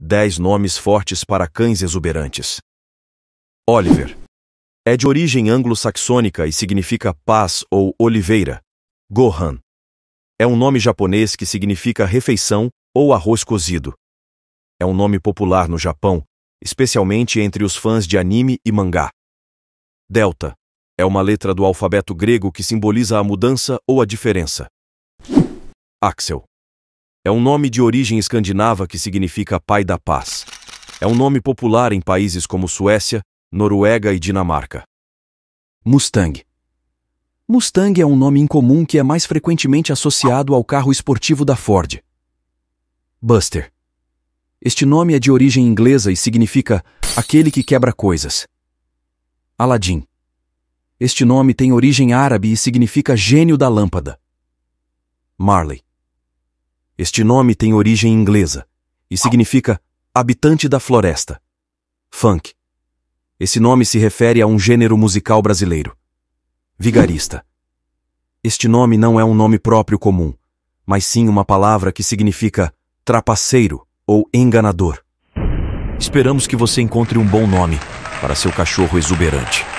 10 nomes fortes para cães exuberantes. Oliver. É de origem anglo-saxônica e significa paz ou oliveira. Gohan. É um nome japonês que significa refeição ou arroz cozido. É um nome popular no Japão, especialmente entre os fãs de anime e mangá. Delta. É uma letra do alfabeto grego que simboliza a mudança ou a diferença. Axel. É um nome de origem escandinava que significa Pai da Paz. É um nome popular em países como Suécia, Noruega e Dinamarca. Mustang. Mustang é um nome incomum que é mais frequentemente associado ao carro esportivo da Ford. Buster. Este nome é de origem inglesa e significa aquele que quebra coisas. Aladdin. Este nome tem origem árabe e significa gênio da lâmpada. Marley. Este nome tem origem inglesa e significa habitante da floresta. Funk. Esse nome se refere a um gênero musical brasileiro. Vigarista. Este nome não é um nome próprio comum, mas sim uma palavra que significa trapaceiro ou enganador. Esperamos que você encontre um bom nome para seu cachorro exuberante.